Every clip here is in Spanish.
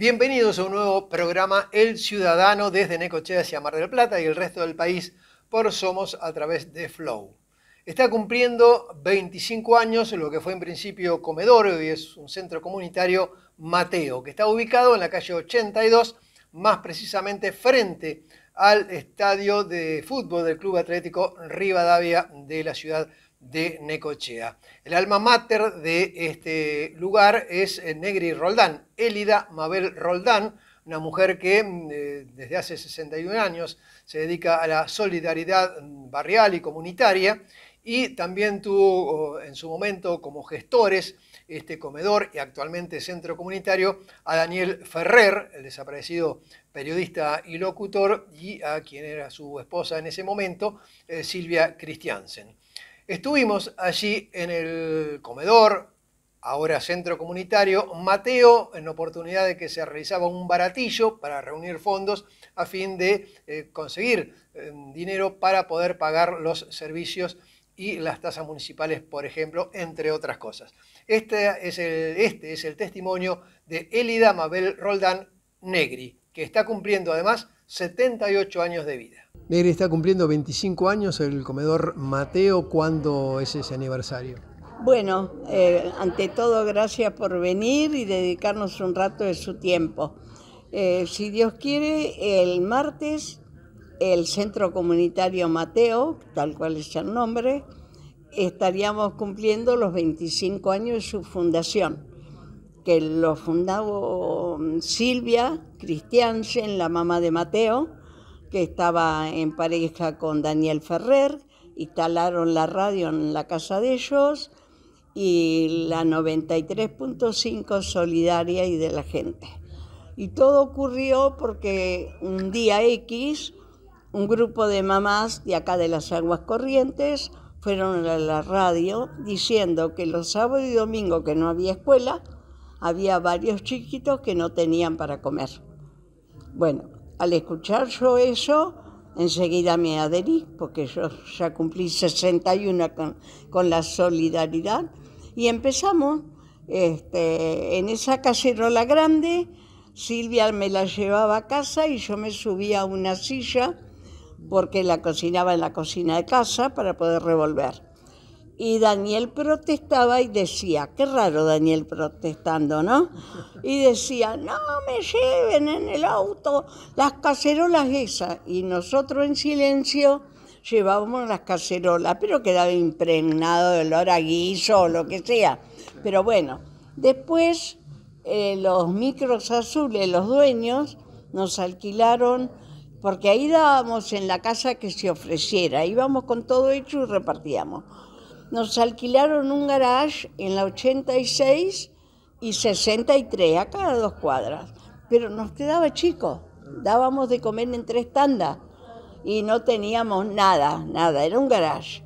Bienvenidos a un nuevo programa El Ciudadano desde Necochea hacia Mar del Plata y el resto del país por Somos a través de Flow. Está cumpliendo 25 años lo que fue en principio comedor, y es un centro comunitario Mateo, que está ubicado en la calle 82, más precisamente frente al estadio de fútbol del Club Atlético Rivadavia de la ciudad de Necochea. El alma mater de este lugar es eh, Negri Roldán, Elida Mabel Roldán, una mujer que mm, eh, desde hace 61 años se dedica a la solidaridad mm, barrial y comunitaria y también tuvo en su momento como gestores este comedor y actualmente centro comunitario a Daniel Ferrer, el desaparecido periodista y locutor, y a quien era su esposa en ese momento, eh, Silvia Christiansen. Estuvimos allí en el comedor, ahora centro comunitario, Mateo, en oportunidad de que se realizaba un baratillo para reunir fondos a fin de eh, conseguir eh, dinero para poder pagar los servicios y las tasas municipales, por ejemplo, entre otras cosas. Este es este es el testimonio de Elida Mabel Roldán Negri, que está cumpliendo además 78 años de vida. Negri está cumpliendo 25 años el comedor Mateo. ¿Cuándo es ese aniversario? Bueno, eh, ante todo, gracias por venir y dedicarnos un rato de su tiempo. Eh, si Dios quiere, el martes el Centro Comunitario Mateo, tal cual es el nombre, estaríamos cumpliendo los 25 años de su fundación que lo fundó um, Silvia Christiansen, la mamá de Mateo, que estaba en pareja con Daniel Ferrer, instalaron la radio en la casa de ellos y la 93.5 solidaria y de la gente. Y todo ocurrió porque un día X, un grupo de mamás de acá de las aguas corrientes fueron a la radio diciendo que los sábados y domingos que no había escuela, había varios chiquitos que no tenían para comer. Bueno, al escuchar yo eso, enseguida me adherí, porque yo ya cumplí 61 con, la solidaridad, y empezamos este, en esa cacerola grande. Silvia me la llevaba a casa y yo me subía a una silla porque la cocinaba en la cocina de casa para poder revolver. Y Daniel protestaba y decía, qué raro Daniel protestando, ¿no? Y decía, no me lleven en el auto las cacerolas esas. Y nosotros en silencio llevábamos las cacerolas, pero quedaba impregnado de olor a guiso o lo que sea. Pero bueno, después eh, los micros azules, los dueños, nos alquilaron, porque ahí dábamos en la casa que se ofreciera, íbamos con todo hecho y repartíamos. Nos alquilaron un garage en la 86 y 63, a cada dos cuadras. Pero nos quedaba chico, dábamos de comer en tres tandas y no teníamos nada, nada, era un garage.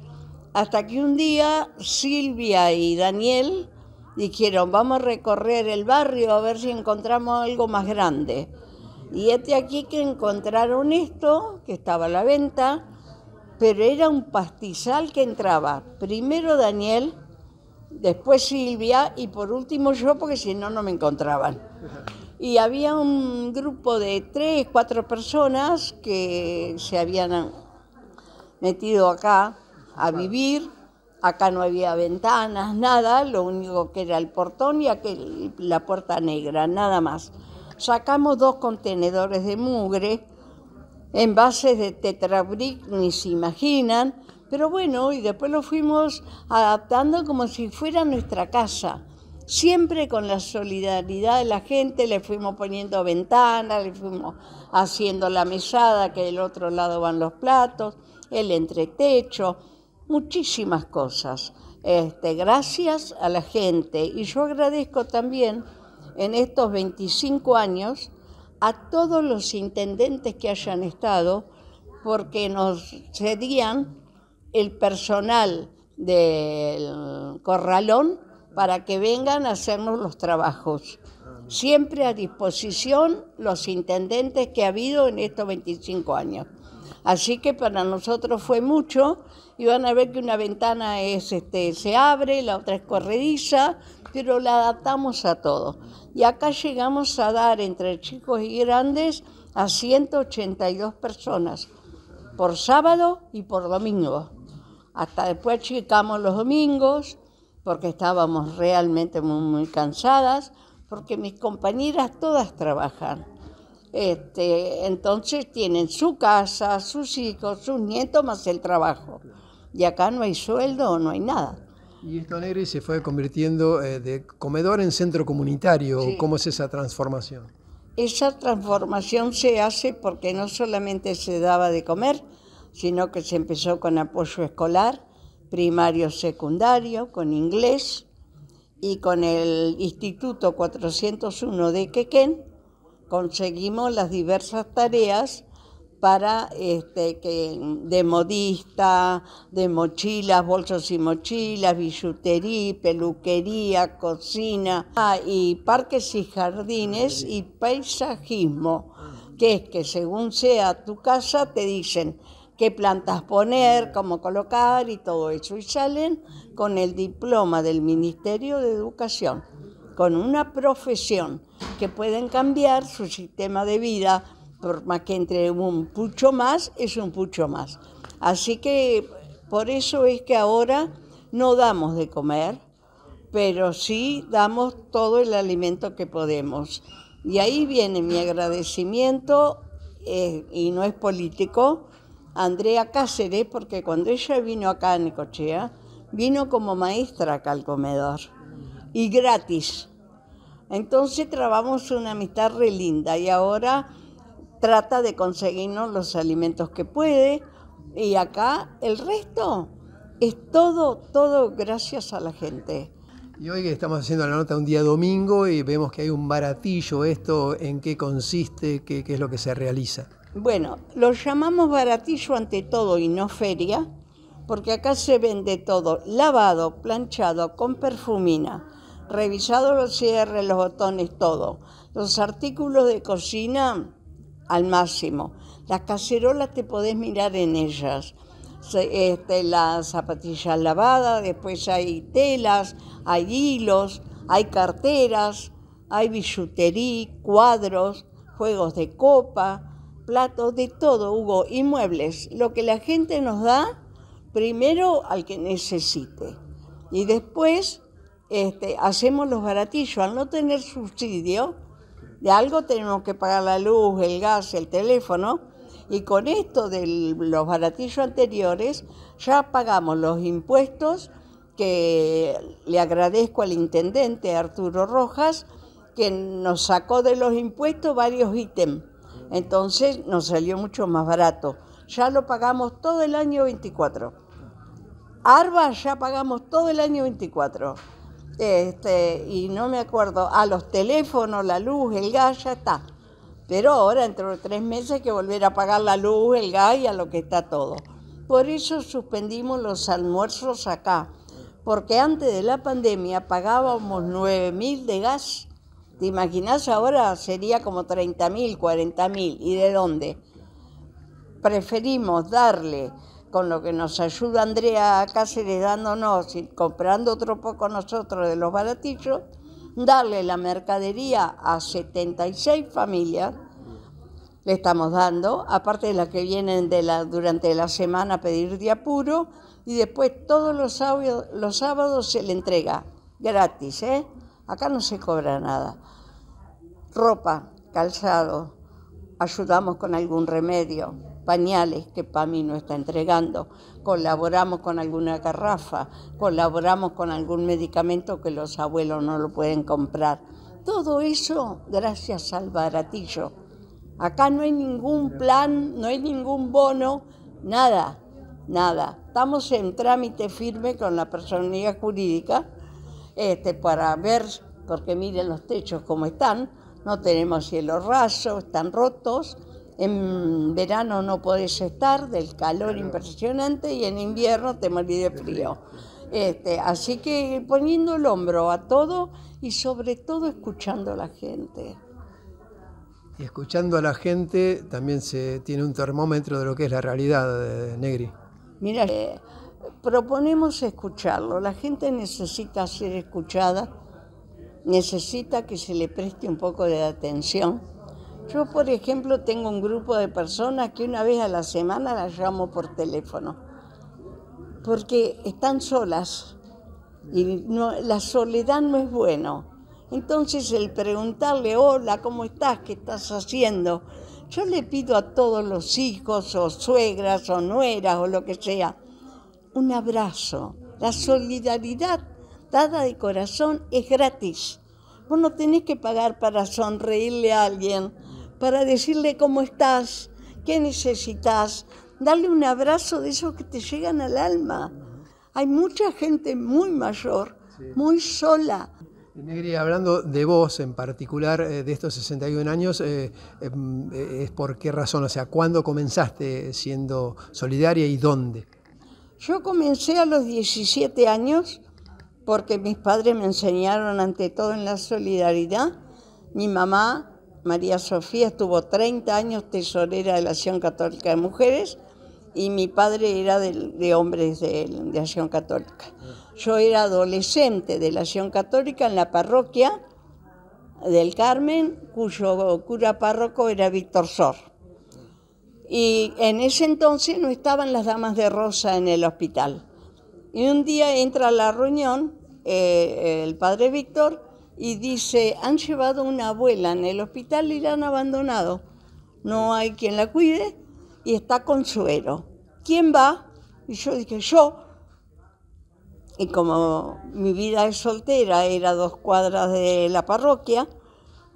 Hasta que un día Silvia y Daniel dijeron, vamos a recorrer el barrio a ver si encontramos algo más grande. Y este aquí que encontraron esto, que estaba a la venta, pero era un pastizal que entraba primero Daniel, después Silvia y por último yo, porque si no, no me encontraban. Y había un grupo de tres, cuatro personas que se habían metido acá a vivir. Acá no había ventanas, nada, lo único que era el portón y aquel, la puerta negra, nada más. Sacamos dos contenedores de mugre envases de tetrabric ni se imaginan, pero bueno, y después lo fuimos adaptando como si fuera nuestra casa. Siempre con la solidaridad de la gente, le fuimos poniendo ventanas, le fuimos haciendo la mesada, que del otro lado van los platos, el entretecho, muchísimas cosas. Este, gracias a la gente. Y yo agradezco también en estos 25 años a todos los intendentes que hayan estado, porque nos cedían el personal del corralón para que vengan a hacernos los trabajos. Siempre a disposición los intendentes que ha habido en estos 25 años. Así que para nosotros fue mucho y van a ver que una ventana es, este, se abre, la otra es corrediza, pero la adaptamos a todo. Y acá llegamos a dar entre chicos y grandes a 182 personas por sábado y por domingo. Hasta después chicamos los domingos porque estábamos realmente muy, muy cansadas, porque mis compañeras todas trabajan. Este, entonces tienen su casa, sus hijos, sus nietos, más el trabajo. Y acá no hay sueldo, no hay nada. Y esto Alegre se fue convirtiendo eh, de comedor en centro comunitario. ¿Cómo es esa transformación? Esa transformación se hace porque no solamente se daba de comer, sino que se empezó con apoyo escolar, primario, secundario, con inglés y con el Instituto 401 de Quequén conseguimos las diversas tareas para este, que, de modista, de mochilas, bolsos y mochilas, billutería, peluquería, cocina, ah, y parques y jardines y paisajismo, que es que según sea tu casa te dicen qué plantas poner, cómo colocar y todo eso. Y salen con el diploma del Ministerio de Educación, con una profesión que pueden cambiar su sistema de vida, más que entre un pucho más es un pucho más. Así que por eso es que ahora no damos de comer, pero sí damos todo el alimento que podemos. Y ahí viene mi agradecimiento, eh, y no es político, a Andrea Cáceres, porque cuando ella vino acá a Necochea, vino como maestra acá al comedor, y gratis. Entonces trabamos una amistad re linda y ahora trata de conseguirnos los alimentos que puede y acá el resto es todo, todo gracias a la gente. Y hoy estamos haciendo la nota un día domingo y vemos que hay un baratillo, esto en qué consiste, qué, qué es lo que se realiza. Bueno, lo llamamos baratillo ante todo y no feria, porque acá se vende todo lavado, planchado, con perfumina, revisado los cierres, los botones, todo. Los artículos de cocina al máximo. Las cacerolas te podés mirar en ellas. Este, las zapatillas lavadas, después hay telas, hay hilos, hay carteras, hay billutería, cuadros, juegos de copa, platos, de todo, Hugo, Inmuebles. Lo que la gente nos da, primero al que necesite. Y después este, hacemos los baratillos. Al no tener subsidio, de algo tenemos que pagar la luz, el gas, el teléfono, y con esto de los baratillos anteriores ya pagamos los impuestos que le agradezco al intendente Arturo Rojas, que nos sacó de los impuestos varios ítems. Entonces nos salió mucho más barato. Ya lo pagamos todo el año 24. Arba ya pagamos todo el año 24 este, y no me acuerdo, a los teléfonos, la luz, el gas, ya está. Pero ahora, entre de tres meses, hay que volver a pagar la luz, el gas y a lo que está todo. Por eso suspendimos los almuerzos acá, porque antes de la pandemia pagábamos 9.000 de gas. ¿Te imaginas ahora sería como 30.000, 40.000. ¿Y de dónde? Preferimos darle con lo que nos ayuda Andrea acá dándonos y comprando otro poco nosotros de los baratillos, darle la mercadería a 76 familias, le estamos dando, aparte de las que vienen de la, durante la semana a pedir de apuro, y después todos los sábados, los sábados se le entrega gratis, ¿eh? Acá no se cobra nada. Ropa, calzado, ayudamos con algún remedio pañales que mí no está entregando, colaboramos con alguna garrafa, colaboramos con algún medicamento que los abuelos no lo pueden comprar. Todo eso gracias al baratillo. Acá no hay ningún plan, no hay ningún bono, nada, nada. Estamos en trámite firme con la personalidad jurídica este, para ver, porque miren los techos como están, no tenemos cielo raso, están rotos en verano no podés estar, del calor impresionante, y en invierno te morís de frío. Este, así que poniendo el hombro a todo y sobre todo escuchando a la gente. Y escuchando a la gente también se tiene un termómetro de lo que es la realidad eh, Negri. Mira, eh, proponemos escucharlo. La gente necesita ser escuchada, necesita que se le preste un poco de atención yo, por ejemplo, tengo un grupo de personas que una vez a la semana las llamo por teléfono, porque están solas y la soledad no es bueno. Entonces el preguntarle, hola, ¿cómo estás? ¿Qué estás haciendo? Yo le pido a todos los hijos o suegras o nueras o lo que sea, un abrazo. La solidaridad dada de corazón es gratis. Vos no tenés que pagar para sonreírle a alguien para decirle cómo estás, qué necesitas, darle un abrazo de esos que te llegan al alma. Hay mucha gente muy mayor, muy sola. Negri, hablando de vos en particular, eh, de estos 61 años, eh, eh, ¿es por qué razón? O sea, ¿cuándo comenzaste siendo solidaria y dónde? Yo comencé a los 17 años porque mis padres me enseñaron ante todo en la solidaridad. Mi mamá María Sofía estuvo 30 años tesorera de la Acción Católica de Mujeres y mi padre era de, hombres de, Acción Católica. Yo era adolescente de la Acción Católica en la parroquia del Carmen, cuyo cura párroco era Víctor Sor. Y en ese entonces no estaban las damas de rosa en el hospital. Y un día entra a la reunión eh, el padre Víctor y dice, han llevado una abuela en el hospital y la han abandonado. No hay quien la cuide y está con suero. ¿Quién va? Y yo dije, yo. Y como mi vida es soltera, era dos cuadras de la parroquia,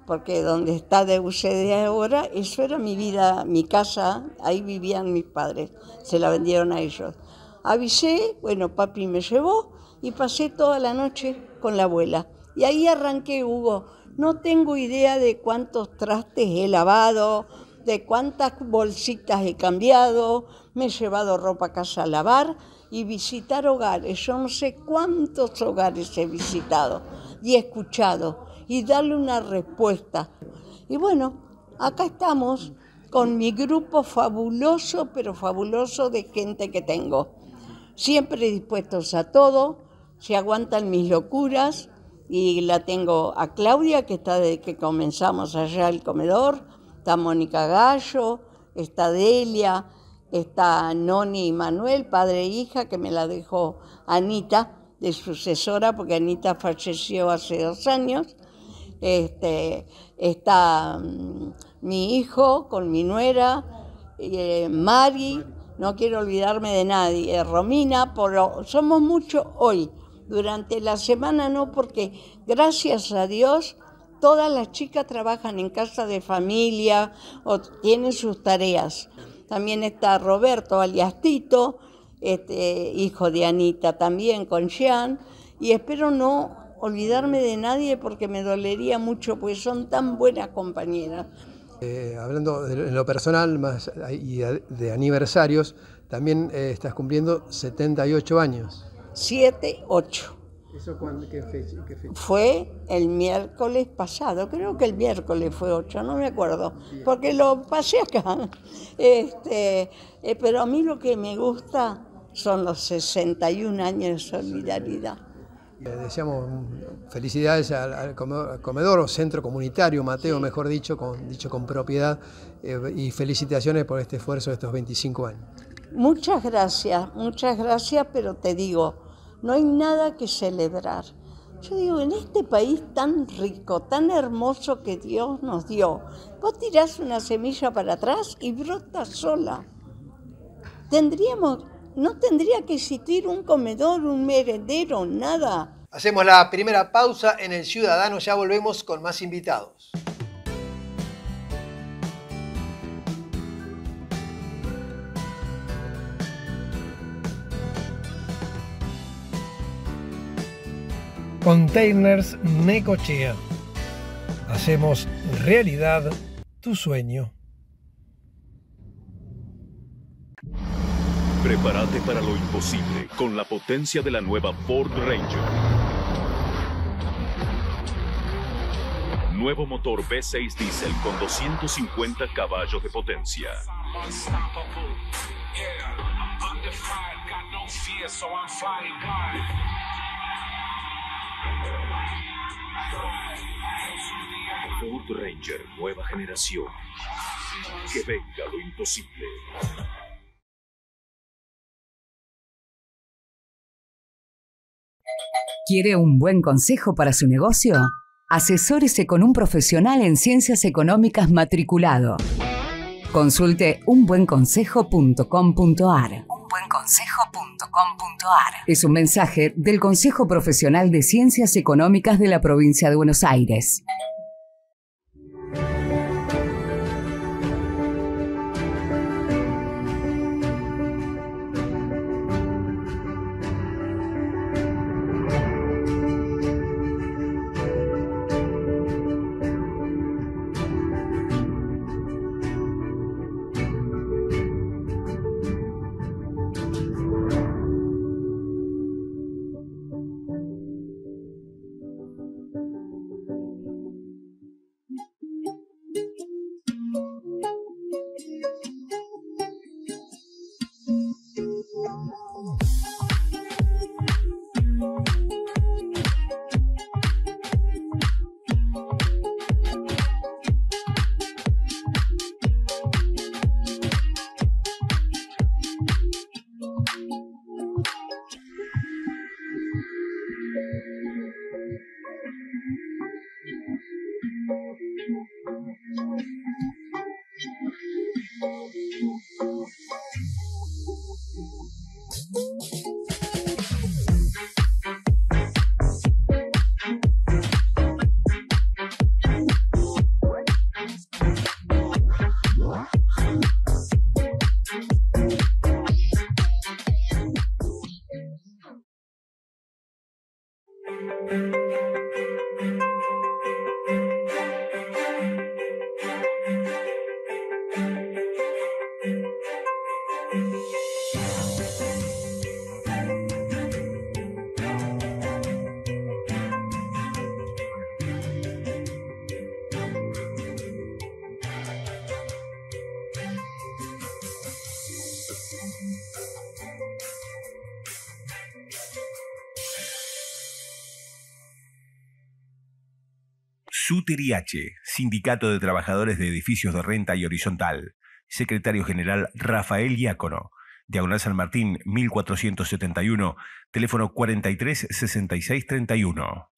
porque donde está de ustedes ahora, eso era mi vida, mi casa, ahí vivían mis padres, se la vendieron a ellos. Avisé, bueno, papi me llevó y pasé toda la noche con la abuela. Y ahí arranqué, Hugo. No tengo idea de cuántos trastes he lavado, de cuántas bolsitas he cambiado, me he llevado ropa a casa a lavar y visitar hogares. Yo no sé cuántos hogares he visitado y escuchado y darle una respuesta. Y bueno, acá estamos con mi grupo fabuloso, pero fabuloso de gente que tengo. Siempre dispuestos a todo, se aguantan mis locuras, y la tengo a Claudia, que está desde que comenzamos allá el comedor, está Mónica Gallo, está Delia, está Noni y Manuel, padre e hija, que me la dejó Anita, de sucesora, porque Anita falleció hace dos años. Este, está mm, mi hijo con mi nuera, eh, Mari, no quiero olvidarme de nadie, eh, Romina, somos mucho hoy durante la semana no, porque gracias a Dios todas las chicas trabajan en casa de familia o tienen sus tareas. También está Roberto Aliastito, este, hijo de Anita también con Jean, y espero no olvidarme de nadie porque me dolería mucho, pues son tan buenas compañeras. Eh, hablando de en lo personal más, y de aniversarios, también eh, estás cumpliendo 78 años. 7, 8. ¿Eso cuándo, qué fecha, Fue el miércoles pasado, creo que el miércoles fue 8, no me acuerdo, porque lo pasé acá. Este, eh, pero a mí lo que me gusta son los 61 años de solidaridad. Le deseamos felicidades al, comedor, o centro comunitario, Mateo, mejor dicho, con, dicho con propiedad, eh, y felicitaciones por este esfuerzo de estos 25 años. Muchas gracias, muchas gracias, pero te digo, no hay nada que celebrar. Yo digo, en este país tan rico, tan hermoso que Dios nos dio, vos tirás una semilla para atrás y brota sola. Tendríamos, no tendría que existir un comedor, un merendero, nada. Hacemos la primera pausa en El Ciudadano, ya volvemos con más invitados. Containers Necochea. Hacemos realidad tu sueño. Prepárate para lo imposible con la potencia de la nueva Ford Ranger. Nuevo motor V6 diesel con 250 caballos de potencia. Ford Ranger nueva generación. Que venga lo imposible. ¿Quiere un buen consejo para su negocio? Asesórese con un profesional en ciencias económicas matriculado. Consulte unbuenconsejo.com.ar buenconsejo.com.ar. Es un mensaje del Consejo Profesional de Ciencias Económicas de la Provincia de Buenos Aires. STRIH, Sindicato de Trabajadores de Edificios de Renta y Horizontal, secretario general Rafael Giacono, Diagonal San Martín 1471, teléfono 436631.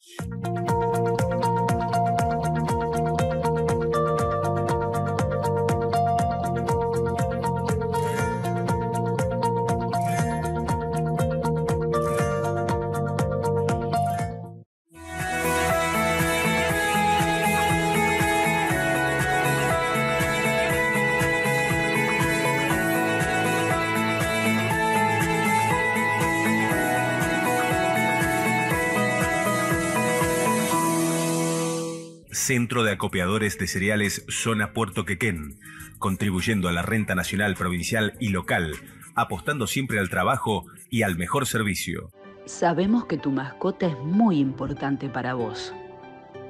Centro de Acopiadores de Cereales Zona Puerto Quequén, contribuyendo a la renta nacional, provincial y local, apostando siempre al trabajo y al mejor servicio. Sabemos que tu mascota es muy importante para vos.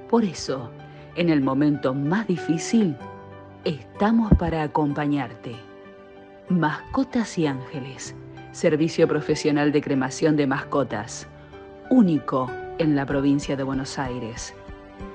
Por eso, en el momento más difícil, estamos para acompañarte. Mascotas y Ángeles, servicio profesional de cremación de mascotas, único en la provincia de Buenos Aires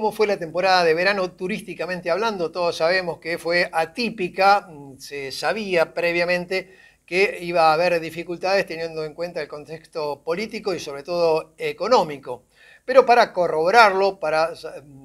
cómo fue la temporada de verano turísticamente hablando. Todos sabemos que fue atípica, mm, se sabía previamente que iba a haber dificultades teniendo en cuenta el contexto político y sobre todo económico. Pero para corroborarlo, para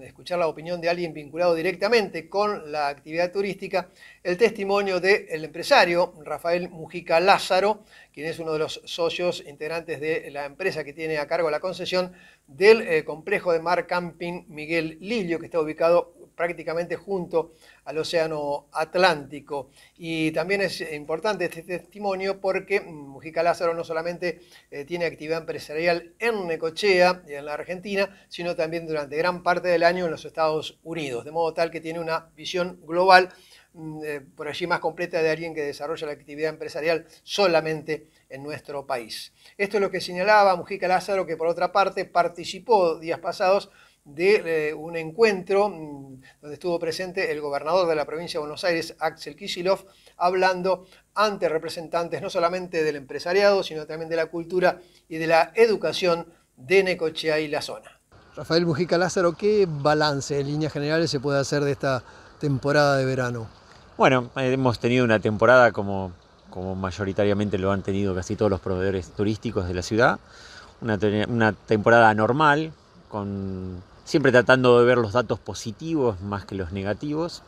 escuchar la opinión de alguien vinculado directamente con la actividad turística, el testimonio del empresario Rafael Mujica Lázaro, quien es uno de los socios integrantes de la empresa que tiene a cargo la concesión del eh, complejo de mar Camping Miguel Lilio, que está ubicado prácticamente junto al Océano Atlántico. Y también es importante este testimonio porque mm, Mujica Lázaro no solamente eh, tiene actividad empresarial en Necochea y en la Argentina, sino también durante gran parte del año en los Estados Unidos, de modo tal que tiene una visión global mm, eh, por allí más completa de alguien que desarrolla la actividad empresarial solamente en nuestro país. Esto es lo que señalaba Mujica Lázaro, que por otra parte participó días pasados de eh, un encuentro mm, donde estuvo presente el gobernador de la provincia de Buenos Aires, Axel Kishilov, hablando ante representantes no solamente del empresariado, sino también de la cultura y de la educación de Necochea y la zona. Rafael Mujica Lázaro, ¿qué balance en líneas generales se puede hacer de esta temporada de verano? Bueno, hemos tenido una temporada como, como mayoritariamente lo han tenido casi todos los proveedores turísticos de la ciudad, una temporada normal, con siempre tratando de ver los datos positivos más que los negativos,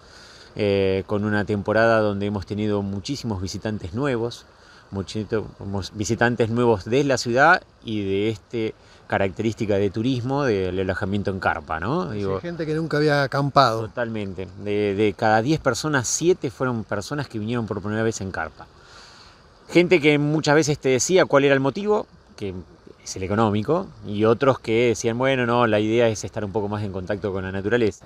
eh, con una temporada donde hemos tenido muchísimos visitantes nuevos, muchísimos visitantes nuevos de la ciudad y de este característica de turismo del alojamiento en carpa, Digo, gente que nunca había acampado. Totalmente. De, cada 10 personas, 7 fueron personas que vinieron por primera vez en carpa. Gente que muchas veces te decía cuál era el motivo, que el económico, y otros que decían, bueno, no, la idea es estar un poco más en contacto con la naturaleza.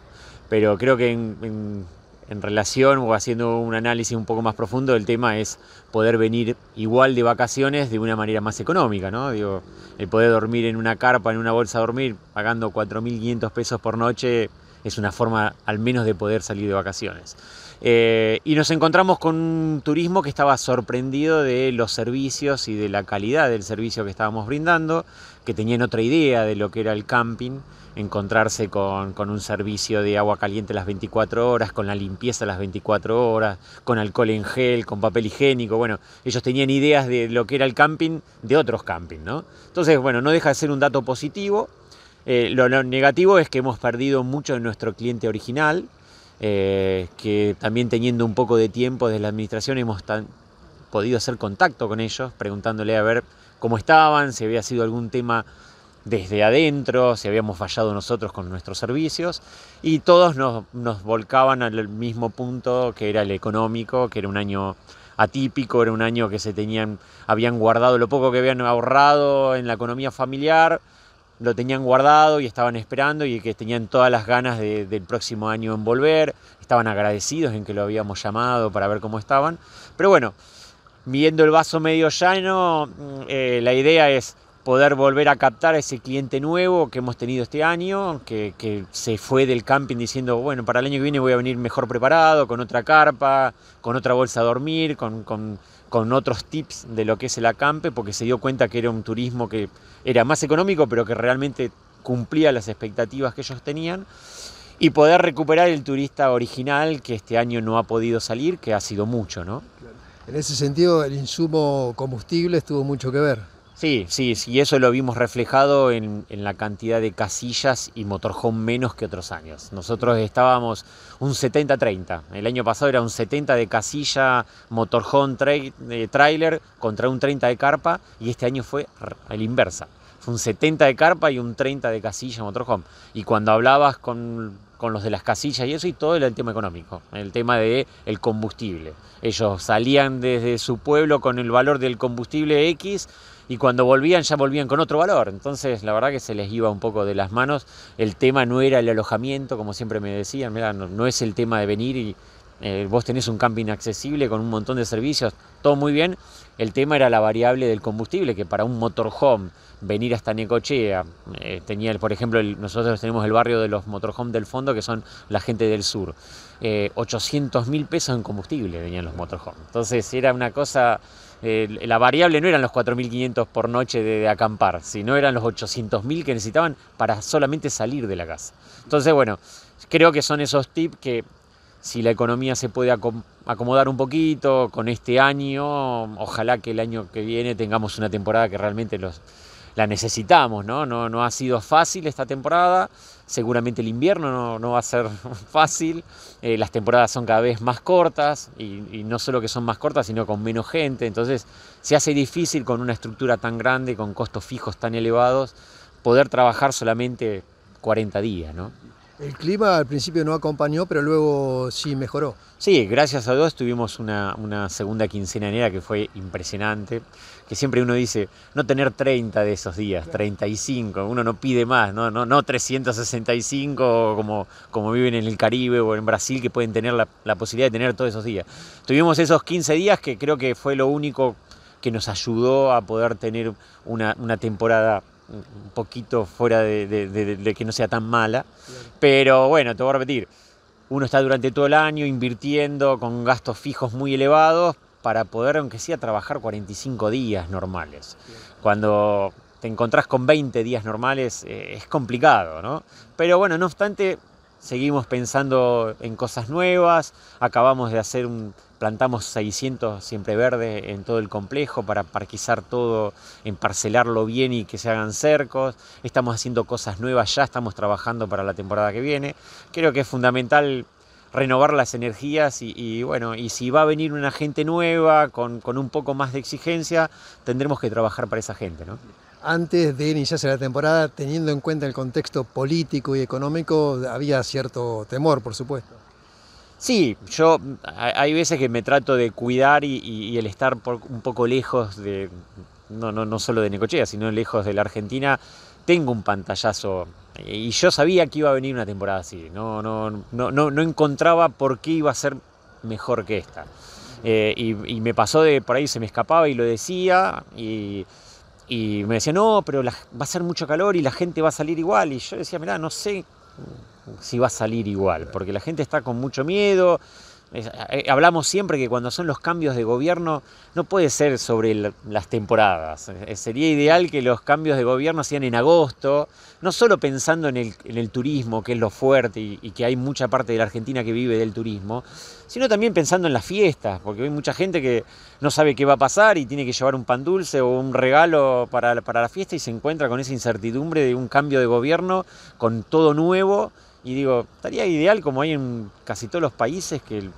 Pero creo que en, relación o haciendo un análisis un poco más profundo, el tema es poder venir igual de vacaciones de una manera más económica, ¿no? Digo, el poder dormir en una carpa, en una bolsa dormir, pagando 4.500 pesos por noche, es una forma al menos de poder salir de vacaciones. Eh, y nos encontramos con un turismo que estaba sorprendido de los servicios y de la calidad del servicio que estábamos brindando, que tenían otra idea de lo que era el camping, encontrarse con, un servicio de agua caliente las 24 horas, con la limpieza las 24 horas, con alcohol en gel, con papel higiénico. Bueno, ellos tenían ideas de lo que era el camping de otros campings, ¿no? Entonces, bueno, no deja de ser un dato positivo. Eh, lo, lo negativo es que hemos perdido mucho de nuestro cliente original, eh, que también teniendo un poco de tiempo desde la administración hemos podido hacer contacto con ellos, preguntándole a ver cómo estaban, si había sido algún tema desde adentro, si habíamos fallado nosotros con nuestros servicios, y todos nos, nos volcaban al mismo punto que era el económico, que era un año atípico, era un año que se tenían, habían guardado lo poco que habían ahorrado en la economía familiar, lo tenían guardado y estaban esperando y que tenían todas las ganas de, del próximo año en volver, estaban agradecidos en que lo habíamos llamado para ver cómo estaban, pero bueno, viendo el vaso medio llano, mm, eh, la idea es poder volver a captar a ese cliente nuevo que hemos tenido este año, que, se fue del camping diciendo, bueno, para el año que viene voy a venir mejor preparado, con otra carpa, con otra bolsa a dormir, con con otros tips de lo que es el acampe, porque se dio cuenta que era un turismo que era más económico, pero que realmente cumplía las expectativas que ellos tenían, y poder recuperar el turista original que este año no ha podido salir, que ha sido mucho, ¿no? En ese sentido, el insumo combustible tuvo mucho que ver. Sí, sí, y eso lo vimos reflejado en, la cantidad de casillas y motorhome menos que otros años. Nosotros estábamos un 70-30. El año pasado era un 70 de casilla, motorhome, eh, trailer contra un 30 de carpa y este año fue a la inversa. Fue un 70 de carpa y un 30 de casilla, motorhome. Y cuando hablabas con los de las casillas y eso, y todo el tema económico, el tema del el combustible. Ellos salían desde su pueblo con el valor del combustible X, y cuando volvían ya volvían con otro valor. Entonces la verdad que se les iba un poco de las manos. El tema no era el alojamiento, como siempre me decían, Mira, no, es el tema de venir y eh, vos tenés un camping accesible con un montón de servicios, todo muy bien. El tema era la variable del combustible, que para un motorhome venir hasta Necochea, eh, tenía, por ejemplo, nosotros tenemos el barrio de los motorhome del fondo, que son la gente del sur. 800 eh, mil pesos en combustible venían los motorhome. Entonces era una cosa la variable no eran los 4.500 por noche de, acampar, sino eran los 800.000 que necesitaban para solamente salir de la casa. Entonces, bueno, creo que son esos tips que si la economía se puede acomodar un poquito con este año, ojalá que el año que viene tengamos una temporada que realmente los, la necesitamos, No, no ha sido fácil esta temporada seguramente el invierno no, va a ser fácil, eh, las temporadas son cada vez más cortas y, no solo que son más cortas, sino con menos gente, entonces se hace difícil con una estructura tan grande, con costos fijos tan elevados, poder trabajar solamente 40 días, ¿no? El clima al principio no acompañó, pero luego sí mejoró. Sí, gracias a Dios tuvimos una, una segunda enera que fue impresionante que siempre uno dice, no tener 30 de esos días, 35, uno no pide más, no, no, no 365 como, como viven en el Caribe o en Brasil, que pueden tener la, posibilidad de tener todos esos días. Tuvimos esos 15 días que creo que fue lo único que nos ayudó a poder tener una, temporada un poquito fuera de, de, que no sea tan mala. Pero bueno, te voy a repetir, uno está durante todo el año invirtiendo con gastos fijos muy elevados, para poder, aunque sea, trabajar 45 días normales. Cuando te encontrás con 20 días normales eh, es complicado, ¿no? Pero bueno, no obstante, seguimos pensando en cosas nuevas, acabamos de hacer un, plantamos 600 siempre verde en todo el complejo para parquizar todo, emparcelarlo bien y que se hagan cercos, estamos haciendo cosas nuevas ya, estamos trabajando para la temporada que viene, creo que es fundamental renovar las energías y, bueno, y si va a venir una gente nueva con, un poco más de exigencia, tendremos que trabajar para esa gente, ¿no? Antes de iniciarse la temporada, teniendo en cuenta el contexto político y económico, había cierto temor, por supuesto. Sí, yo hay veces que me trato de cuidar y, el estar por, un poco lejos de, no, no, no solo de Necochea, sino lejos de la Argentina, tengo un pantallazo y yo sabía que iba a venir una temporada así, no, no, no, no, encontraba por qué iba a ser mejor que esta. Eh, y, me pasó de por ahí, se me escapaba y lo decía, y, me decía, no, pero va a ser mucho calor y la gente va a salir igual. Y yo decía, mirá, no sé si va a salir igual, porque la gente está con mucho miedo, eh, hablamos siempre que cuando son los cambios de gobierno no puede ser sobre las temporadas. Eh, eh, sería ideal que los cambios de gobierno sean en agosto, no solo pensando en el, turismo, que es lo fuerte y, que hay mucha parte de la Argentina que vive del turismo, sino también pensando en las fiestas, porque hay mucha gente que no sabe qué va a pasar y tiene que llevar un pan dulce o un regalo para, para la fiesta y se encuentra con esa incertidumbre de un cambio de gobierno con todo nuevo y digo, estaría ideal como hay en casi todos los países que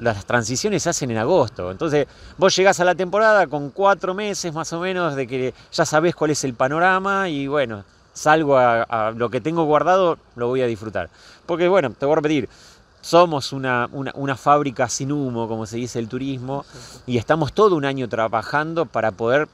las transiciones se hacen en agosto. Entonces vos llegás a la temporada con cuatro meses más o menos de que ya sabés cuál es el panorama y bueno, salgo a, lo que tengo guardado, lo voy a disfrutar. Porque bueno, te voy a repetir, somos una, fábrica sin humo, como se dice el turismo, y estamos todo un año trabajando para poder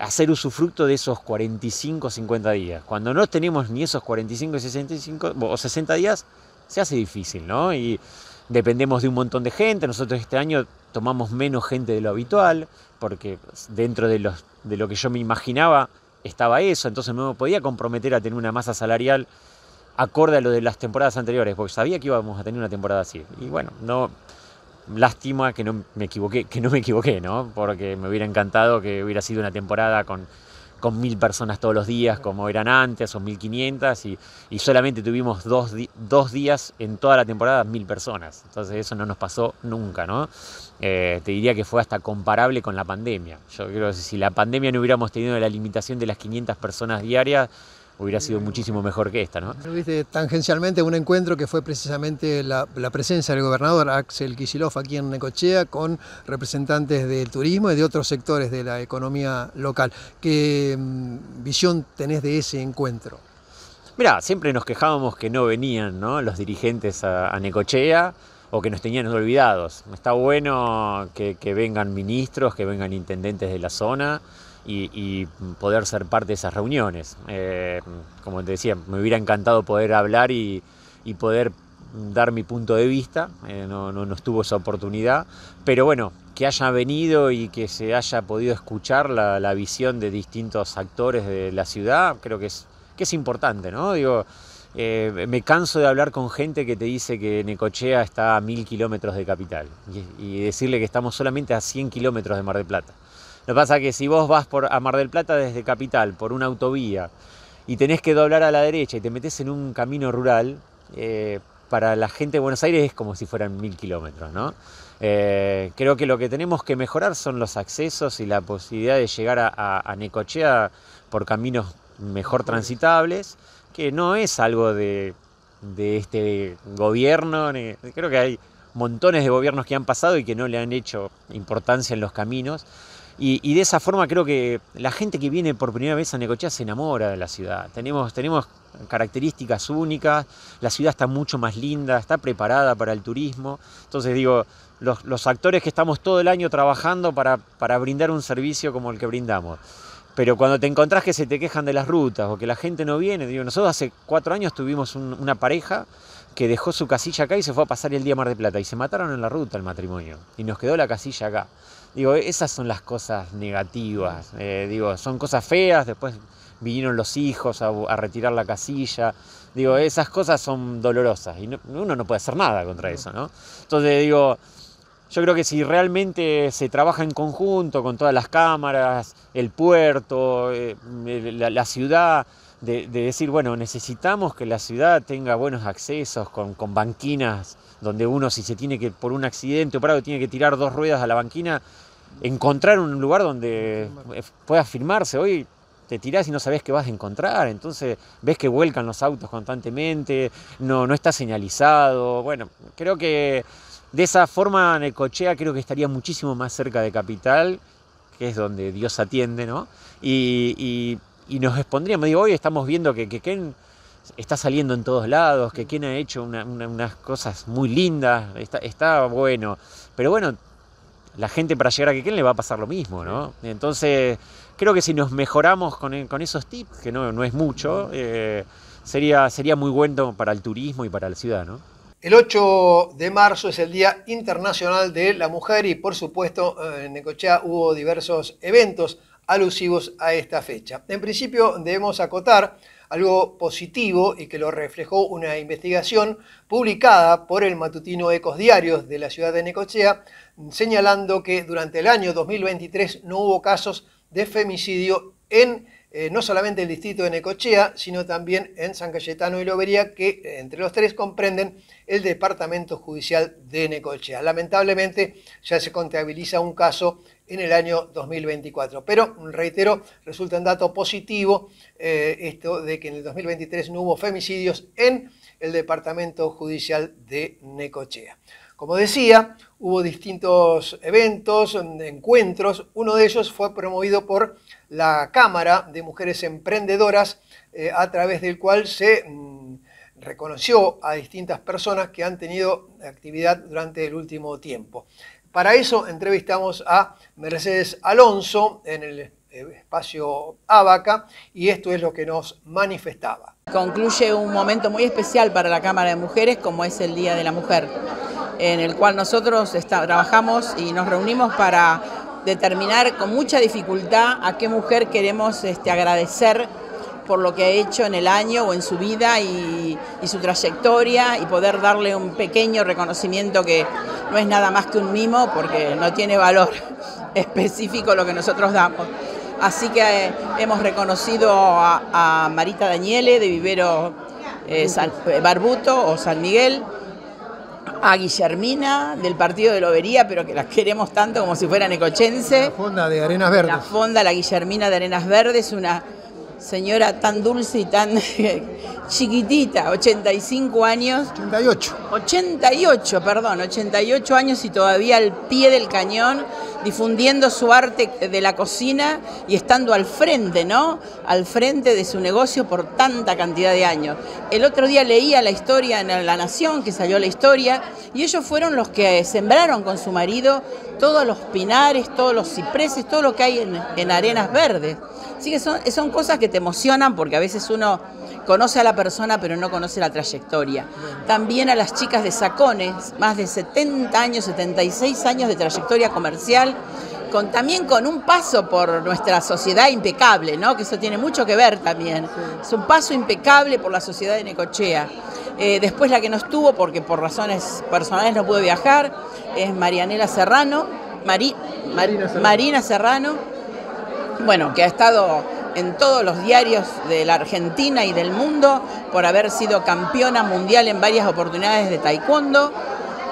hacer usufructo de esos 45 o 50 días. Cuando no tenemos ni esos 45 y 65 o 60 días, se hace difícil, ¿no? Y dependemos de un montón de gente. Nosotros este año tomamos menos gente de lo habitual, porque dentro de, los, de lo que yo me imaginaba estaba eso, entonces no me podía comprometer a tener una masa salarial acorde a lo de las temporadas anteriores, porque sabía que íbamos a tener una temporada así. Y bueno, no, Lástima que no me equivoqué, que no me equivoqué, Porque me hubiera encantado que hubiera sido una temporada con, mil personas todos los días, como eran antes, o 1500, y, y solamente tuvimos dos, días en toda la temporada, mil personas. Entonces eso no nos pasó nunca, eh, te diría que fue hasta comparable con la pandemia. Yo creo que si la pandemia no hubiéramos tenido la limitación de las 500 personas diarias, hubiera sido muchísimo mejor que esta. ¿no? tangencialmente un encuentro que fue precisamente la, presencia del gobernador Axel Kicillof aquí en Necochea con representantes del turismo y de otros sectores de la economía local. ¿Qué mm, visión tenés de ese encuentro? Mirá, siempre nos quejábamos que no venían los dirigentes a, Necochea o que nos tenían olvidados. Está bueno que, que vengan ministros, que vengan intendentes de la zona, y, poder ser parte de esas reuniones. Eh, como te decía, me hubiera encantado poder hablar y, poder dar mi punto de vista, eh, no, no, estuvo esa oportunidad, pero bueno, que haya venido y que se haya podido escuchar la, visión de distintos actores de la ciudad, creo que es, que es importante, ¿no? Digo, eh, me canso de hablar con gente que te dice que Necochea está a mil kilómetros de capital y, decirle que estamos solamente a 100 kilómetros de Mar del Plata. Lo que pasa es que si vos vas por, a Mar del Plata desde Capital, por una autovía, y tenés que doblar a la derecha y te metes en un camino rural, eh, para la gente de Buenos Aires es como si fueran mil kilómetros, ¿no? Eh, creo que lo que tenemos que mejorar son los accesos y la posibilidad de llegar a, Necochea por caminos mejor transitables, que no es algo de este gobierno. Creo que hay montones de gobiernos que han pasado y que no le han hecho importancia en los caminos. Y, de esa forma creo que la gente que viene por primera vez a Necochea se enamora de la ciudad. Tenemos, características únicas, la ciudad está mucho más linda, está preparada para el turismo. Entonces digo, los, actores que estamos todo el año trabajando para, brindar un servicio como el que brindamos. Pero cuando te encontrás que se te quejan de las rutas o que la gente no viene, digo, nosotros hace cuatro años tuvimos una pareja que dejó su casilla acá y se fue a pasar el día Mar de Plata y se mataron en la ruta el matrimonio y nos quedó la casilla acá. Digo, esas son las cosas negativas. Eh, digo, son cosas feas, después vinieron los hijos a, retirar la casilla. Digo, esas cosas son dolorosas y uno no puede hacer nada contra eso, ¿no? Entonces, digo, yo creo que si realmente se trabaja en conjunto con todas las cámaras, el puerto, eh, la ciudad, de, decir, bueno, necesitamos que la ciudad tenga buenos accesos con, banquinas, donde uno si se tiene que, por un accidente o parado, tiene que tirar dos ruedas a la banquina, encontrar un lugar donde eh, pueda firmarse. Hoy te tirás y no sabes qué vas a encontrar, entonces ves que vuelcan los autos constantemente, no, no está señalizado. Bueno, creo que de esa forma Necochea creo que estaría muchísimo más cerca de Capital, que es donde Dios atiende, ¿no? y y nos expondríamos. Digo, hoy estamos viendo que, que está saliendo en todos lados, que Ken ha hecho unas cosas muy lindas, está, bueno. Pero bueno, la gente para llegar a que le va a pasar lo mismo, ¿no? Entonces, creo que si nos mejoramos con, esos tips, que no, no es mucho, eh, sería, sería muy bueno para el turismo y para la ciudad, ¿no? El 8 de marzo es el Día Internacional de la Mujer y por supuesto eh, en Necochea hubo diversos eventos alusivos a esta fecha. En principio debemos acotar algo positivo y que lo reflejó una investigación publicada por el matutino Ecos Diarios de la ciudad de Necochea, señalando que durante el año 2023 no hubo casos de femicidio en eh, no solamente el distrito de Necochea, sino también en San Cayetano y Lobería, que eh, entre los tres comprenden el departamento judicial de Necochea. Lamentablemente ya se contabiliza un caso en el año 2024. Pero, reitero, resulta un dato positivo eh, esto de que en el 2023 no hubo femicidios en el Departamento Judicial de Necochea. Como decía, hubo distintos eventos, encuentros. Uno de ellos fue promovido por la Cámara de Mujeres Emprendedoras, eh, a través del cual se mm, reconoció a distintas personas que han tenido actividad durante el último tiempo. Para eso entrevistamos a Mercedes Alonso en el eh, espacio Abaca y esto es lo que nos manifestaba. Concluye un momento muy especial para la Cámara de Mujeres como es el Día de la Mujer, en el cual nosotros trabajamos y nos reunimos para determinar con mucha dificultad a qué mujer queremos este, agradecer por lo que ha hecho en el año o en su vida y, su trayectoria y poder darle un pequeño reconocimiento que no es nada más que un mimo porque no tiene valor específico lo que nosotros damos. Así que eh, hemos reconocido a, Marita Daniele de Vivero eh, eh, Barbuto o San Miguel, a Guillermina del partido de Lobería, pero que las queremos tanto como si fuera necochense. La fonda de Arenas Verdes. La fonda, la Guillermina de Arenas Verdes, una señora tan dulce y tan chiquitita, 85 años. 88. 88, perdón, 88 años y todavía al pie del cañón, difundiendo su arte de la cocina y estando al frente, ¿no? Al frente de su negocio por tanta cantidad de años. El otro día leía la historia en La Nación, que salió la historia, y ellos fueron los que sembraron con su marido todos los pinares, todos los cipreses, todo lo que hay en, arenas verdes. Así que son, cosas que te emocionan porque a veces uno conoce a la persona pero no conoce la trayectoria. También a las chicas de Sacones, más de 70 años, 76 años de trayectoria comercial, también con un paso por nuestra sociedad impecable, ¿no? que eso tiene mucho que ver también. Es un paso impecable por la sociedad de Necochea. Eh, después la que no estuvo, porque por razones personales no pude viajar, es Marianela Serrano, Marina Serrano bueno, que ha estado en todos los diarios de la Argentina y del mundo por haber sido campeona mundial en varias oportunidades de taekwondo.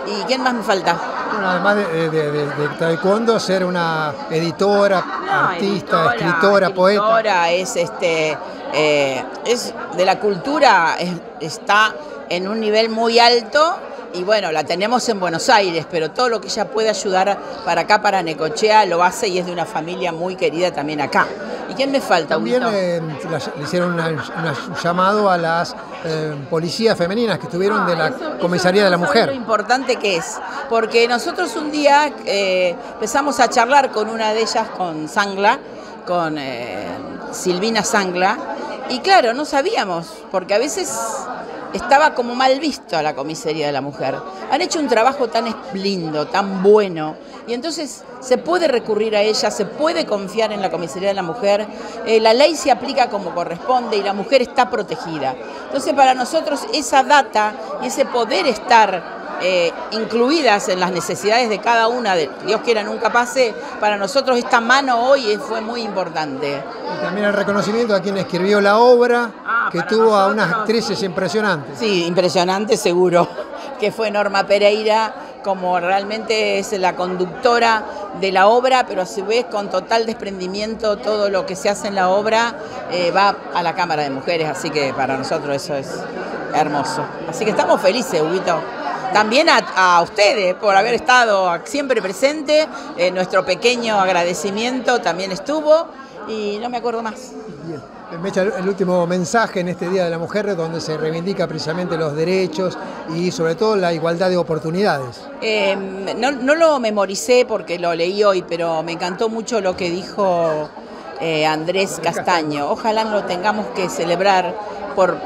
¿Y quién más me falta? además eh, de, taekwondo, ser una editora, artista, escritora, poeta. Es, este, eh, es de la cultura, está en un nivel muy alto y bueno, la tenemos en Buenos Aires, pero todo lo que ella puede ayudar para acá, para Necochea, lo hace y es de una familia muy querida también acá. ¿Y quién me falta? También eh, le hicieron un llamado a las eh, policías femeninas que estuvieron de ah, la comisaría de la mujer. Lo importante que es, porque nosotros un día eh, empezamos a charlar con una de ellas, con Sangla, con Silvina Sangla, y claro, no sabíamos, porque a veces estaba como mal visto a la comisaría de la mujer. Han hecho un trabajo tan esplindo, tan bueno, y entonces se puede recurrir a ella, se puede confiar en la comisaría de la mujer, eh, la ley se aplica como corresponde y la mujer está protegida. Entonces para nosotros esa data y ese poder estar eh, incluidas en las necesidades de cada una, de, Dios quiera nunca pase, para nosotros esta mano hoy fue muy importante. Y también el reconocimiento a quien escribió la obra, ah, que tuvo a unas actrices impresionantes. Sí, impresionante seguro, que fue Norma Pereira, como realmente es la conductora de la obra, pero a su vez con total desprendimiento todo lo que se hace en la obra eh, va a la Cámara de Mujeres, así que para nosotros eso es hermoso. Así que estamos felices, Huguito también a, ustedes por haber estado siempre presente. Eh, nuestro pequeño agradecimiento también estuvo y no me acuerdo más. Me echa el último mensaje en este Día de la Mujer, donde se reivindica precisamente los derechos y sobre todo la igualdad de oportunidades. Em, no, lo memoricé porque lo leí hoy, pero me encantó mucho lo que dijo eh, Andrés Castaño. Ojalá lo tengamos que celebrar por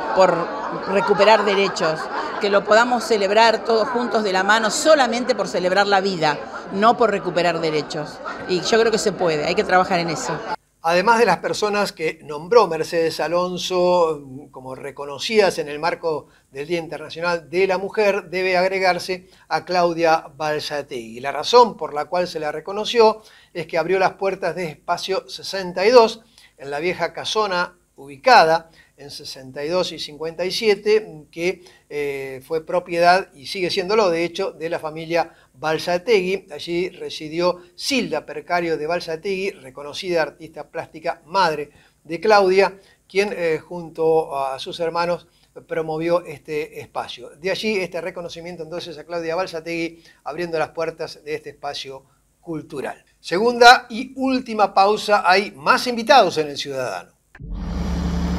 recuperar derechos que lo podamos celebrar todos juntos de la mano solamente por celebrar la vida, no por recuperar derechos. Y yo creo que se puede, hay que trabajar en eso. Además de las personas que nombró Mercedes Alonso como reconocidas en el marco del Día Internacional de la Mujer, debe agregarse a Claudia Balsategui. La razón por la cual se la reconoció es que abrió las puertas de Espacio 62 en la vieja casona ubicada en 62 y 57, que eh, fue propiedad, y sigue siéndolo de hecho, de la familia Balsategui. Allí residió Silda Percario de Balsategui, reconocida artista plástica madre de Claudia, quien eh, junto a sus hermanos promovió este espacio. De allí este reconocimiento entonces a Claudia Balsategui, abriendo las puertas de este espacio cultural. Segunda y última pausa, hay más invitados en El Ciudadano.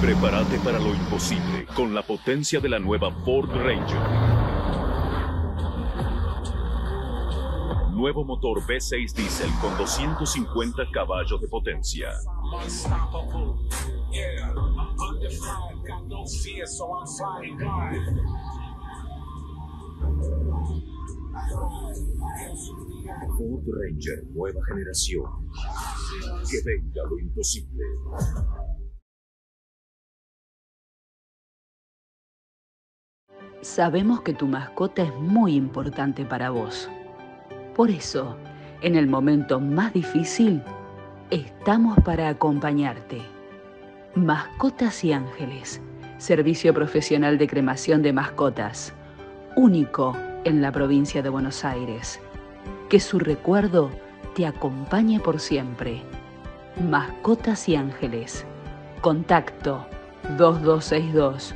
Prepárate para lo imposible con la potencia de la nueva Ford Ranger. Nuevo motor V6 Diesel con 250 caballos de potencia. Ford Ranger nueva generación. Que venga lo imposible. Sabemos que tu mascota es muy importante para vos. Por eso, en el momento más difícil, estamos para acompañarte. Mascotas y Ángeles, servicio profesional de cremación de mascotas, único en la provincia de Buenos Aires. Que su recuerdo te acompañe por siempre. Mascotas y Ángeles. Contacto 2262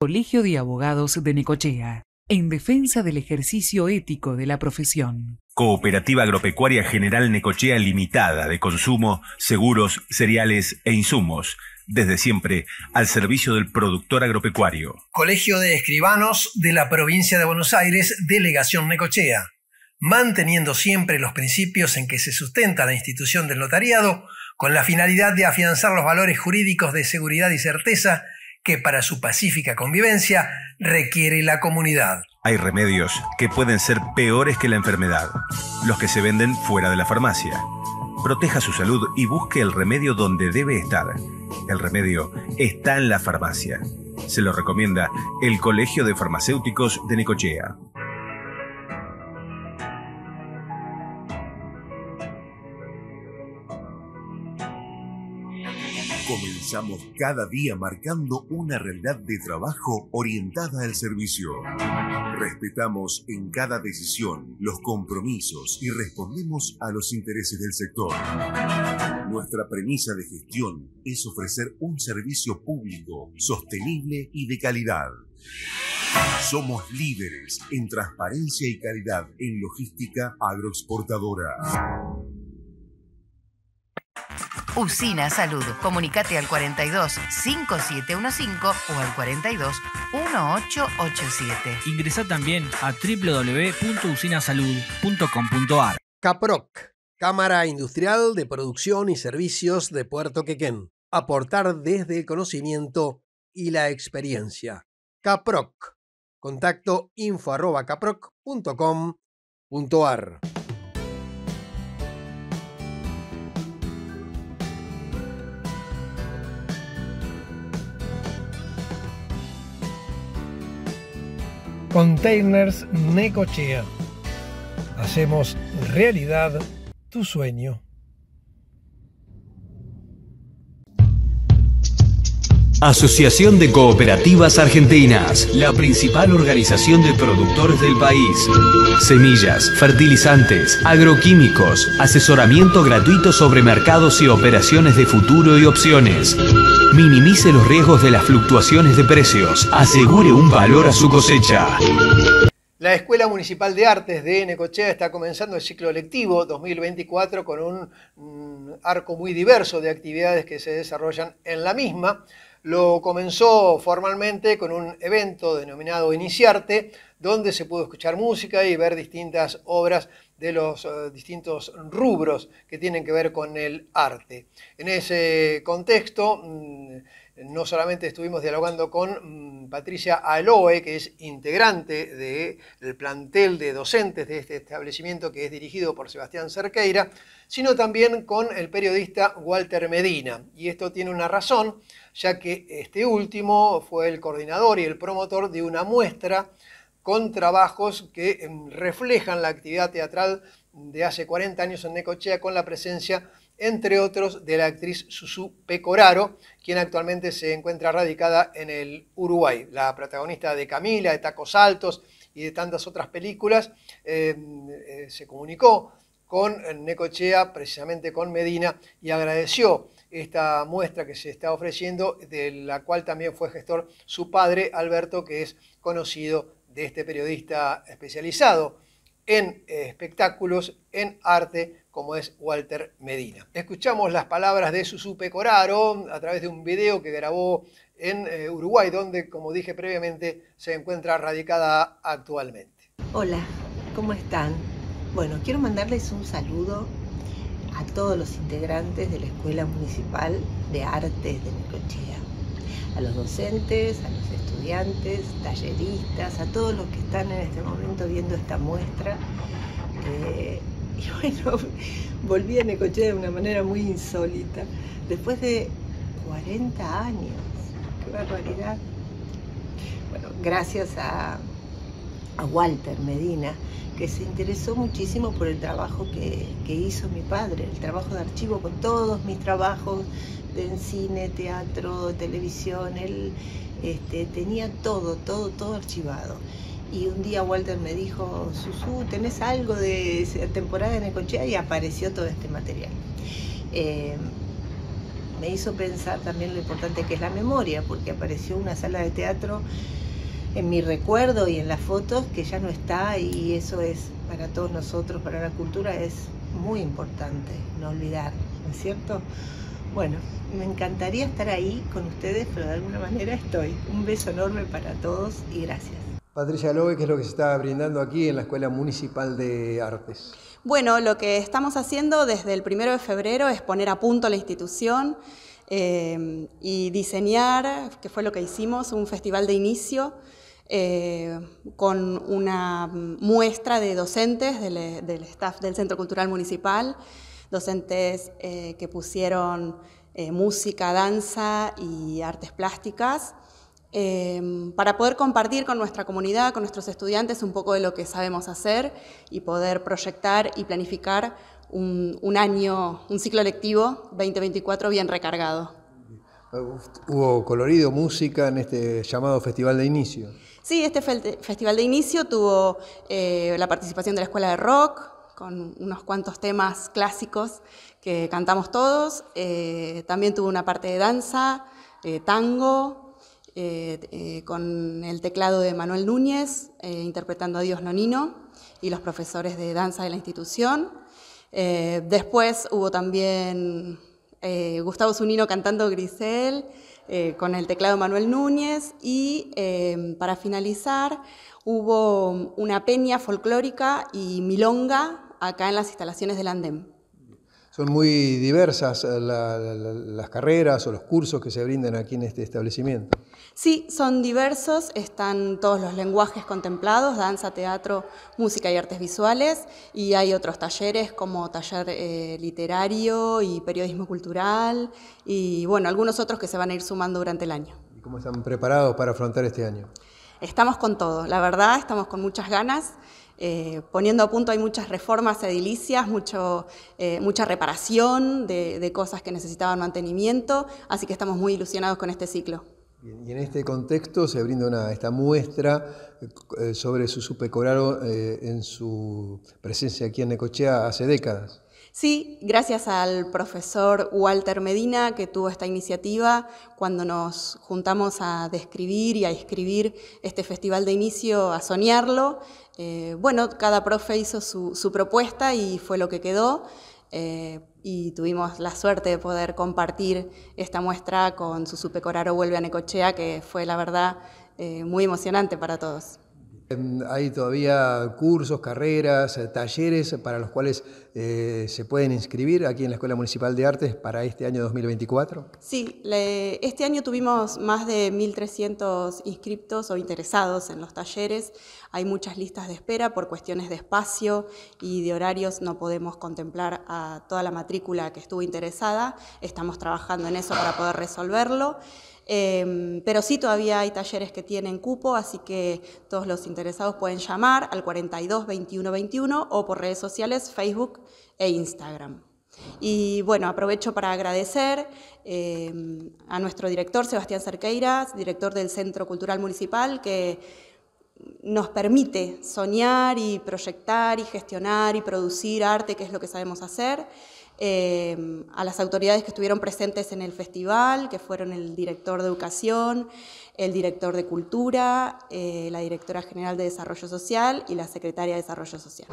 Colegio de Abogados de Necochea, en defensa del ejercicio ético de la profesión. Cooperativa Agropecuaria General Necochea Limitada de consumo, seguros, cereales e insumos, desde siempre al servicio del productor agropecuario. Colegio de Escribanos de la provincia de Buenos Aires, delegación Necochea, manteniendo siempre los principios en que se sustenta la institución del notariado, con la finalidad de afianzar los valores jurídicos de seguridad y certeza que para su pacífica convivencia requiere la comunidad. Hay remedios que pueden ser peores que la enfermedad, los que se venden fuera de la farmacia. Proteja su salud y busque el remedio donde debe estar. El remedio está en la farmacia. Se lo recomienda el Colegio de Farmacéuticos de Nicochea. cada día marcando una realidad de trabajo orientada al servicio. Respetamos en cada decisión los compromisos y respondemos a los intereses del sector. Nuestra premisa de gestión es ofrecer un servicio público sostenible y de calidad. Somos líderes en transparencia y calidad en logística agroexportadora. Usina Salud. Comunicate al 42 5715 o al 42 1887. Ingresa también a www.usinasalud.com.ar. Caproc, Cámara Industrial de Producción y Servicios de Puerto Quequén. Aportar desde el conocimiento y la experiencia. Caproc. Contacto info arroba caproc.com.ar. Containers Necochea. Hacemos realidad tu sueño. Asociación de Cooperativas Argentinas, la principal organización de productores del país. Semillas, fertilizantes, agroquímicos, asesoramiento gratuito sobre mercados y operaciones de futuro y opciones. Minimice los riesgos de las fluctuaciones de precios. Asegure un valor a su cosecha. La Escuela Municipal de Artes de Necochea está comenzando el ciclo lectivo 2024 con un mm, arco muy diverso de actividades que se desarrollan en la misma. Lo comenzó formalmente con un evento denominado Iniciarte, donde se pudo escuchar música y ver distintas obras de los eh, distintos rubros que tienen que ver con el arte. En ese contexto, mm, no solamente estuvimos dialogando con mm, Patricia Aloe, que es integrante del plantel de docentes de este establecimiento que es dirigido por Sebastián Cerqueira, sino también con el periodista Walter Medina. Y esto tiene una razón, ya que este último fue el coordinador y el promotor de una muestra con trabajos que em, reflejan la actividad teatral de hace 40 años en Necochea con la presencia, entre otros, de la actriz Susu Pecoraro, quien actualmente se encuentra radicada en el Uruguay, la protagonista de Camila, de Tacos Altos y de tantas otras películas, em, eh, se comunicó con Necochea, precisamente con Medina, y agradeció esta muestra que se está ofreciendo, de la cual también fue gestor su padre, Alberto, que es conocido de este periodista especializado en eh, espectáculos, en arte, como es Walter Medina. Escuchamos las palabras de Susupe Coraro a través de un video que grabó en eh, Uruguay, donde, como dije previamente, se encuentra radicada actualmente. Hola, ¿cómo están? Bueno, quiero mandarles un saludo a todos los integrantes de la Escuela Municipal de Artes de Cochea a los docentes, a los estudiantes, talleristas, a todos los que están en este momento viendo esta muestra. y bueno, volví a coche de una manera muy insólita, después de 40 años. ¡Qué barbaridad! Bueno, gracias a, Walter Medina, que se interesó muchísimo por el trabajo que, que hizo mi padre, el trabajo de archivo con todos mis trabajos, en cine, teatro, televisión, él este, tenía todo, todo, todo archivado. Y un día Walter me dijo, Susu, ¿tenés algo de temporada en el coche? Y apareció todo este material. Em, me hizo pensar también lo importante que es la memoria, porque apareció una sala de teatro en mi recuerdo y en las fotos que ya no está y eso es para todos nosotros, para la cultura, es muy importante no olvidar, ¿no es cierto? Bueno, me encantaría estar ahí con ustedes, pero de alguna manera estoy. Un beso enorme para todos y gracias. Patricia Lobe, ¿qué es lo que se está brindando aquí en la Escuela Municipal de Artes? Bueno, lo que estamos haciendo desde el primero de febrero es poner a punto la institución eh, y diseñar, que fue lo que hicimos, un festival de inicio eh, con una muestra de docentes del staff del Centro Cultural Municipal docentes eh, que pusieron eh, música, danza y artes plásticas, em, para poder compartir con nuestra comunidad, con nuestros estudiantes, un poco de lo que sabemos hacer y poder proyectar y planificar un, año, un ciclo lectivo 2024 bien recargado. Hubo colorido, música en este llamado Festival de Inicio. Sí, este Festival de Inicio tuvo eh, la participación de la Escuela de Rock, con unos cuantos temas clásicos que cantamos todos. Eh, también tuvo una parte de danza, eh, tango, eh, con el teclado de Manuel Núñez, interpretando a Dios Nonino y los profesores de danza de la institución. después hubo también Gustavo Zunino cantando Grisel, con el teclado Manuel Núñez y para finalizar hubo una peña folclórica y milonga acá en las instalaciones del ANDEM. Son muy diversas eh, las carreras o los cursos que se brindan aquí en este establecimiento. Sí, son diversos, están todos los lenguajes contemplados, danza, teatro, música y artes visuales, y hay otros talleres como taller eh, literario y periodismo cultural, y bueno, algunos otros que se van a ir sumando durante el año. ¿Y cómo están preparados para afrontar este año? Estamos con todo, la verdad, estamos con muchas ganas eh, poniendo a punto hay muchas reformas edilicias, eh, mucha reparación de, cosas que necesitaban mantenimiento, así que estamos muy ilusionados con este ciclo. y en este contexto se brinda esta muestra eh, sobre su Coraro en su presencia aquí en Necochea hace décadas. Sí, gracias al profesor Walter Medina que tuvo esta iniciativa cuando nos juntamos a describir y a escribir este festival de inicio, a soñarlo. Eh, bueno, cada profe hizo su, propuesta y fue lo que quedó. Eh, y tuvimos la suerte de poder compartir esta muestra con su Coraro Vuelve a Necochea, que fue la verdad eh, muy emocionante para todos. Em, hay todavía cursos, carreras, eh, talleres para los cuales eh, se pueden inscribir aquí en la Escuela Municipal de Artes para este año 2024. Sí, este año tuvimos más de 1.300 inscriptos o interesados en los talleres. Hay muchas listas de espera por cuestiones de espacio y de horarios. No podemos contemplar a toda la matrícula que estuvo interesada. Estamos trabajando en eso para poder resolverlo. Em, pero sí todavía hay talleres que tienen cupo, así que todos los interesados pueden llamar al 42 21 21 o por redes sociales Facebook e Instagram. Y bueno, aprovecho para agradecer em, a nuestro director Sebastián Cerqueiras, director del Centro Cultural Municipal, que nos permite soñar y proyectar y gestionar y producir arte, que es lo que sabemos hacer. Em, a las autoridades que estuvieron presentes en el festival, que fueron el director de Educación, el director de Cultura, eh, la directora general de Desarrollo Social y la secretaria de Desarrollo Social.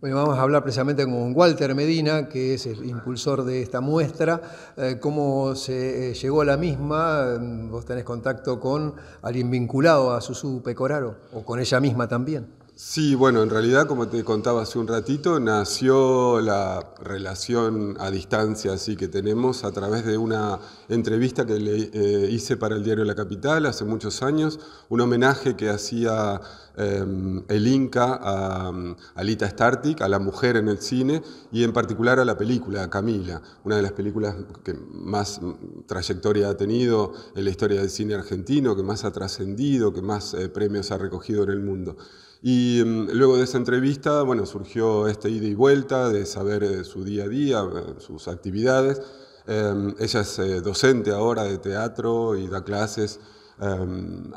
Bueno, vamos a hablar precisamente con Walter Medina, que es el impulsor de esta muestra, eh, cómo se eh, llegó a la misma, em, vos tenés contacto con alguien vinculado a Susu Pecoraro, o con ella misma también. Sí, bueno, en realidad, como te contaba hace un ratito, nació la relación a distancia así que tenemos a través de una entrevista que le eh, hice para el diario La Capital hace muchos años, un homenaje que hacía em, el Inca a, mm, Alita Lita a la mujer en el cine y en particular a la película Camila, una de las películas que más mm, trayectoria ha tenido en la historia del cine argentino, que más ha trascendido, que más eh, premios ha recogido en el mundo. Y mm, luego de esa entrevista, bueno, surgió este ida y vuelta de saber eh, su día a día, eh, sus actividades. Em, ella es eh, docente ahora de teatro y da clases, em,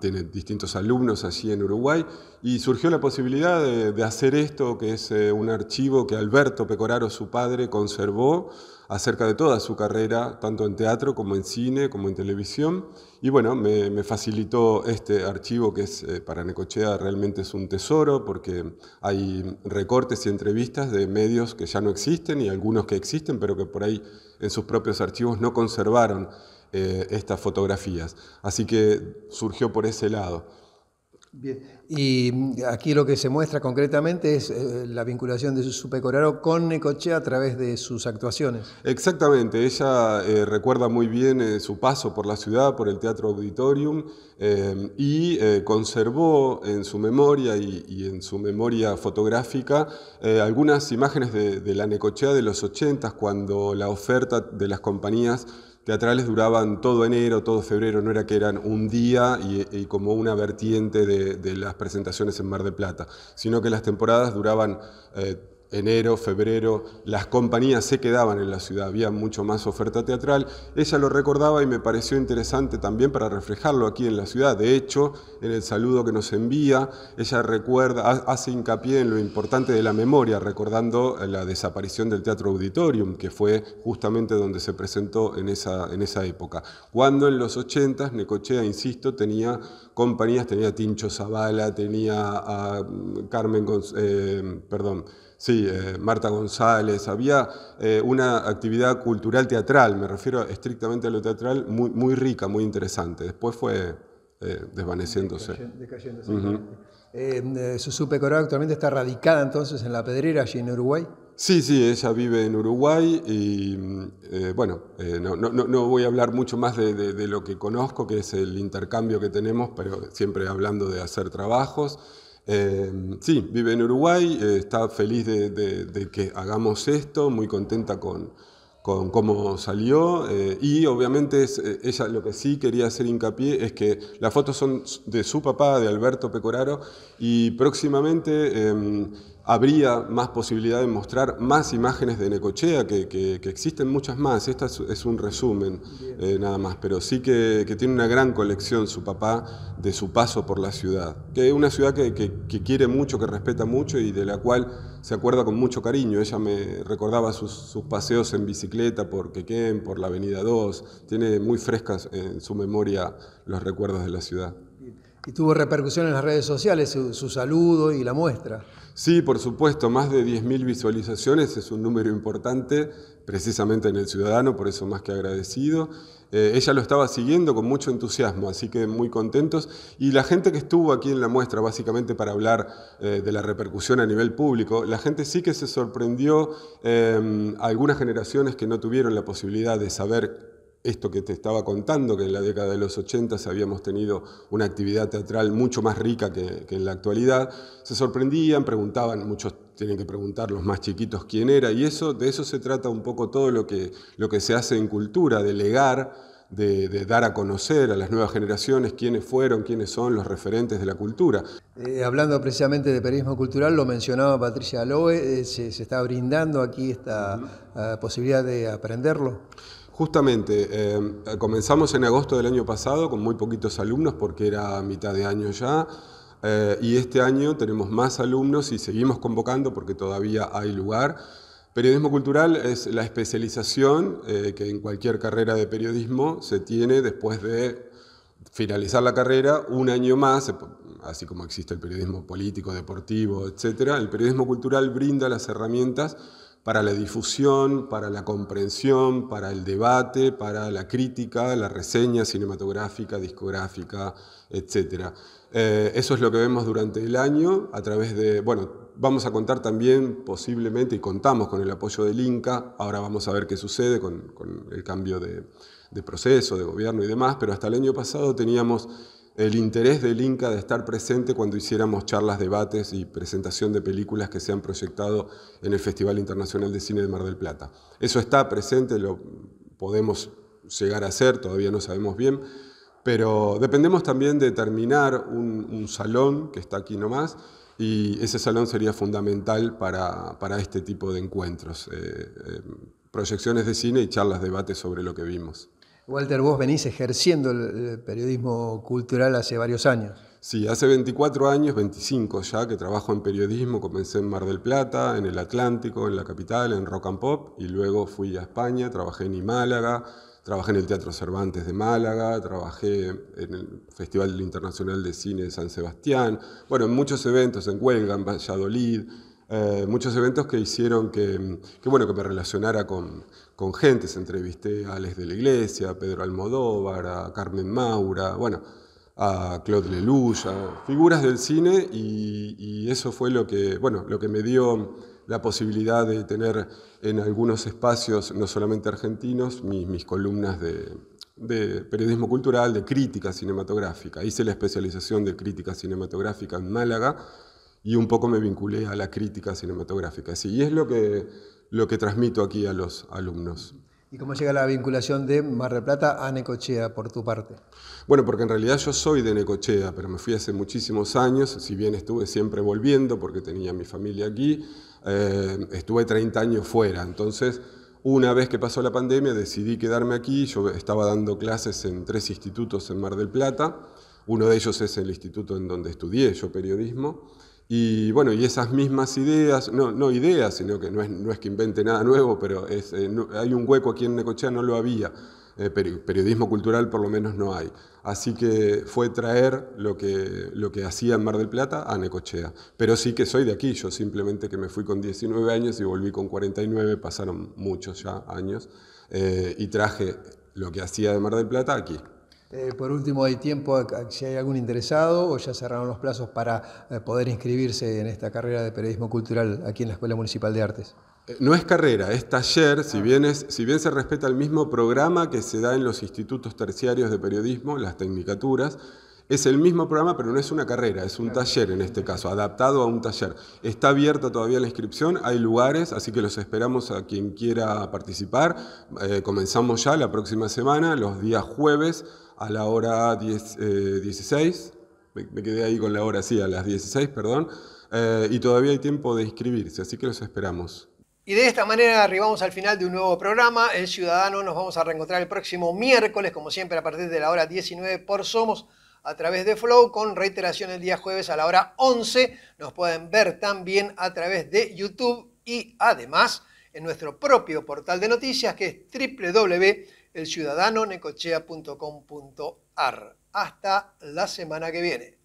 tiene distintos alumnos allí en Uruguay. Y surgió la posibilidad de, de hacer esto, que es un archivo que Alberto Pecoraro, su padre, conservó acerca de toda su carrera, tanto en teatro como en cine, como en televisión. Y bueno, me, facilitó este archivo que es eh, para Necochea realmente es un tesoro porque hay recortes y entrevistas de medios que ya no existen y algunos que existen, pero que por ahí en sus propios archivos no conservaron eh, estas fotografías. Así que surgió por ese lado. Bien, y mm, aquí lo que se muestra concretamente es eh, la vinculación de su Coraro con Necochea a través de sus actuaciones. Exactamente, ella eh, recuerda muy bien eh, su paso por la ciudad, por el Teatro Auditorium, y conservó en su memoria y, en su memoria fotográfica algunas imágenes de, la Necochea de los 80, cuando la oferta de las compañías teatrales duraban todo enero, todo febrero, no era que eran un día y, como una vertiente de, de, las presentaciones en Mar del Plata, sino que las temporadas duraban eh, enero, febrero, las compañías se quedaban en la ciudad, había mucho más oferta teatral. Ella lo recordaba y me pareció interesante también para reflejarlo aquí en la ciudad. De hecho, en el saludo que nos envía, ella recuerda, hace hincapié en lo importante de la memoria, recordando la desaparición del Teatro Auditorium, que fue justamente donde se presentó en esa, en esa época. Cuando en los 80 Necochea, insisto, tenía compañías, tenía Tincho Zavala, tenía a mm, Carmen, González, eh, perdón, Sí, eh, Marta González, había eh, una actividad cultural teatral, me refiero estrictamente a lo teatral, muy, muy rica, muy interesante. Después fue eh, desvaneciéndose. Descayéndose. Su -huh. actualmente está radicada entonces en La Pedrera, allí en Uruguay. Sí, sí, ella vive en Uruguay y mm, bueno, no, voy a hablar mucho más de lo que conozco, que es el intercambio que tenemos, pero siempre hablando de hacer trabajos. Em, sí, vive en Uruguay, eh, está feliz de, que hagamos esto, muy contenta con, cómo salió eh, y obviamente es, eh, ella lo que sí quería hacer hincapié es que las fotos son de su papá, de Alberto Pecoraro, y próximamente em, habría más posibilidad de mostrar más imágenes de Necochea, que, existen muchas más. Esta es, un resumen eh, nada más, pero sí que, tiene una gran colección su papá de su paso por la ciudad, que es una ciudad que, quiere mucho, que respeta mucho y de la cual se acuerda con mucho cariño. Ella me recordaba sus, paseos en bicicleta por Quequén, por la Avenida 2. Tiene muy frescas en su memoria los recuerdos de la ciudad. Y tuvo repercusión en las redes sociales su saludo y la muestra. Sí, por supuesto, más de 10.000 visualizaciones es un número importante, precisamente en El Ciudadano, por eso más que agradecido. Eh, ella lo estaba siguiendo con mucho entusiasmo, así que muy contentos. Y la gente que estuvo aquí en la muestra, básicamente para hablar eh, de la repercusión a nivel público, la gente sí que se sorprendió eh, algunas generaciones que no tuvieron la posibilidad de saber esto que te estaba contando, que en la década de los 80 habíamos tenido una actividad teatral mucho más rica que, en la actualidad, se sorprendían, preguntaban, muchos tienen que preguntar los más chiquitos quién era, y eso, de eso se trata un poco todo lo que, lo que se hace en cultura, de legar, de, dar a conocer a las nuevas generaciones quiénes fueron, quiénes son los referentes de la cultura. Eh, hablando precisamente de periodismo cultural, lo mencionaba Patricia Aloe, eh, se, está brindando aquí esta ah, posibilidad de aprenderlo. Justamente, eh, comenzamos en agosto del año pasado con muy poquitos alumnos porque era mitad de año ya eh, y este año tenemos más alumnos y seguimos convocando porque todavía hay lugar. Periodismo cultural es la especialización eh, que en cualquier carrera de periodismo se tiene después de finalizar la carrera un año más, así como existe el periodismo político, deportivo, etc. El periodismo cultural brinda las herramientas para la difusión, para la comprensión, para el debate, para la crítica, la reseña cinematográfica, discográfica, etc. Eh, eso es lo que vemos durante el año a través de, bueno, vamos a contar también posiblemente y contamos con el apoyo del Inca, ahora vamos a ver qué sucede con, el cambio de, de proceso, de gobierno y demás, pero hasta el año pasado teníamos el interés del Inca de estar presente cuando hiciéramos charlas, debates y presentación de películas que se han proyectado en el Festival Internacional de Cine de Mar del Plata. Eso está presente, lo podemos llegar a hacer, todavía no sabemos bien, pero dependemos también de terminar un, salón que está aquí nomás y ese salón sería fundamental para, este tipo de encuentros, eh, eh, proyecciones de cine y charlas, debates sobre lo que vimos. Walter, vos venís ejerciendo el periodismo cultural hace varios años. Sí, hace 24 años, 25 ya, que trabajo en periodismo. Comencé en Mar del Plata, en el Atlántico, en la capital, en Rock and Pop, y luego fui a España, trabajé en Málaga, trabajé en el Teatro Cervantes de Málaga, trabajé en el Festival Internacional de Cine de San Sebastián, bueno, en muchos eventos, en Huelga, en Valladolid, eh, muchos eventos que hicieron que, bueno, que me relacionara con, con gentes, entrevisté a Alex de la Iglesia, a Pedro Almodóvar, a Carmen Maura, bueno, a Claude Lelouch, figuras del cine y, eso fue lo que, bueno, lo que me dio la posibilidad de tener en algunos espacios, no solamente argentinos, mis, columnas de, periodismo cultural, de crítica cinematográfica. Hice la especialización de crítica cinematográfica en Málaga y un poco me vinculé a la crítica cinematográfica. Sí, es lo que lo que transmito aquí a los alumnos. ¿Y cómo llega la vinculación de Mar del Plata a Necochea por tu parte? Bueno, porque en realidad yo soy de Necochea, pero me fui hace muchísimos años, si bien estuve siempre volviendo porque tenía mi familia aquí, eh, estuve 30 años fuera. Entonces, una vez que pasó la pandemia, decidí quedarme aquí. Yo estaba dando clases en tres institutos en Mar del Plata. Uno de ellos es el instituto en donde estudié yo periodismo. Y bueno, y esas mismas ideas, no, no ideas, sino que no es, que invente nada nuevo, pero eh, hay un hueco aquí en Necochea, no lo había. Eh, periodismo cultural por lo menos no hay. Así que fue traer lo que, lo que hacía en Mar del Plata a Necochea. Pero sí que soy de aquí, yo simplemente que me fui con 19 años y volví con 49, pasaron muchos ya años, eh, y traje lo que hacía de Mar del Plata aquí. Eh, por último, hay tiempo si hay algún interesado o ya cerraron los plazos para eh, poder inscribirse en esta carrera de periodismo cultural aquí en la Escuela Municipal de Artes. Eh, no es carrera, es taller, ah. si bien, se respeta el mismo programa que se da en los institutos terciarios de periodismo, las tecnicaturas, es el mismo programa, pero no es una carrera, es un taller en este caso, adaptado a un taller. Está abierta todavía la inscripción, hay lugares, así que los esperamos a quien quiera participar. comenzamos ya la próxima semana, los días jueves a la hora 16, eh, me, quedé ahí con la hora, sí, a las 16, perdón, eh, y todavía hay tiempo de inscribirse, así que los esperamos. Y de esta manera arribamos al final de un nuevo programa, El Ciudadano, nos vamos a reencontrar el próximo miércoles, como siempre, a partir de la hora 19 por Somos a través de Flow, con reiteración el día jueves a la hora 11. Nos pueden ver también a través de YouTube y además en nuestro propio portal de noticias que es www Ciudadano necochea.com.ar. Hasta la semana que viene.